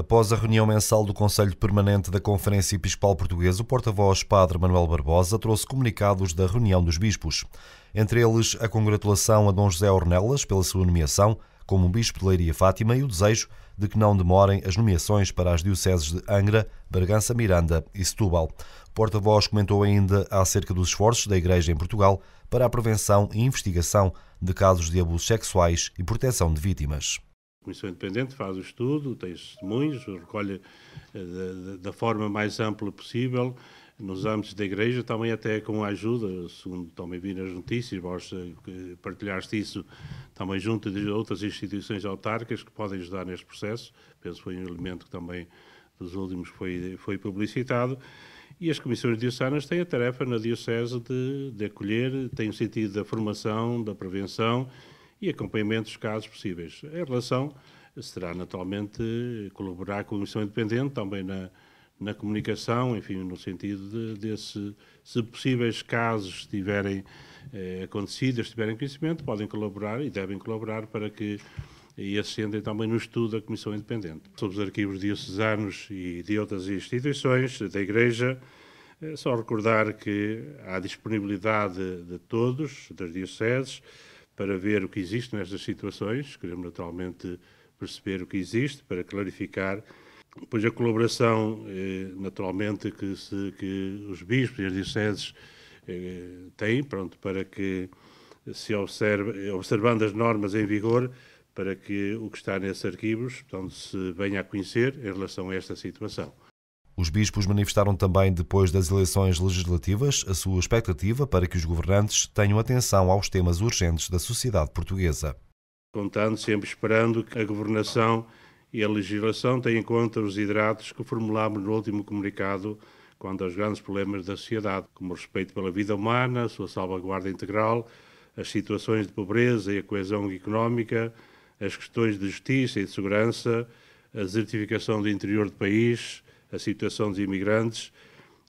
Após a reunião mensal do Conselho Permanente da Conferência Episcopal Portuguesa, o porta-voz Padre Manuel Barbosa trouxe comunicados da reunião dos bispos. Entre eles, a congratulação a Dom José Ornelas pela sua nomeação como Bispo de Leiria Fátima e o desejo de que não demorem as nomeações para as dioceses de Angra, Bargança, Miranda e Setúbal. O porta-voz comentou ainda acerca dos esforços da Igreja em Portugal para a prevenção e investigação de casos de abusos sexuais e proteção de vítimas. Comissão Independente faz o estudo, tem testemunhos, recolhe eh, da, da forma mais ampla possível, nos âmbitos da Igreja, também até com a ajuda, segundo também vi nas notícias, vós eh, partilhaste isso também junto de outras instituições autárquicas que podem ajudar neste processo, penso que foi um elemento que também dos últimos foi, foi publicitado, e as comissões diocesanas têm a tarefa na Diocese de, de acolher, tem o sentido da formação, da prevenção, e acompanhamento dos casos possíveis. Em relação, será naturalmente colaborar com a Comissão Independente, também na, na comunicação, enfim, no sentido de, desse, se possíveis casos tiverem eh, acontecido, tiverem conhecimento, podem colaborar e devem colaborar para que e ascendem também no estudo da Comissão Independente. Sobre os arquivos diocesanos e de outras instituições da Igreja, é só recordar que há disponibilidade de todos, das dioceses, para ver o que existe nestas situações, queremos naturalmente perceber o que existe para clarificar. Pois a colaboração, eh, naturalmente, que, se, que os bispos e as dioceses eh, têm, pronto, para que se observe, observando as normas em vigor, para que o que está nesses arquivos, portanto, se venha a conhecer em relação a esta situação. Os bispos manifestaram também, depois das eleições legislativas, a sua expectativa para que os governantes tenham atenção aos temas urgentes da sociedade portuguesa. Contando, sempre esperando que a governação e a legislação tenham em conta os hidratos que formulámos no último comunicado quanto aos grandes problemas da sociedade, como o respeito pela vida humana, a sua salvaguarda integral, as situações de pobreza e a coesão económica, as questões de justiça e de segurança, a desertificação do interior do país, a situação dos imigrantes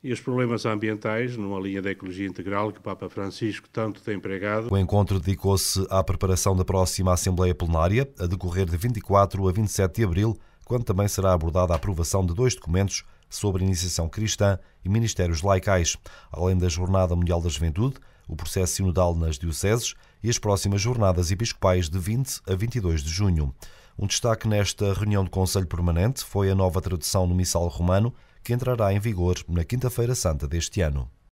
e os problemas ambientais numa linha da ecologia integral que o Papa Francisco tanto tem pregado. O encontro dedicou-se à preparação da próxima Assembleia Plenária, a decorrer de 24 a 27 de abril, quando também será abordada a aprovação de dois documentos sobre iniciação cristã e ministérios laicais, além da Jornada Mundial da Juventude, o processo sinodal nas dioceses e as próximas jornadas episcopais de 20 a 22 de junho. Um destaque nesta reunião do Conselho Permanente foi a nova tradução no Missal Romano, que entrará em vigor na Quinta-feira Santa deste ano.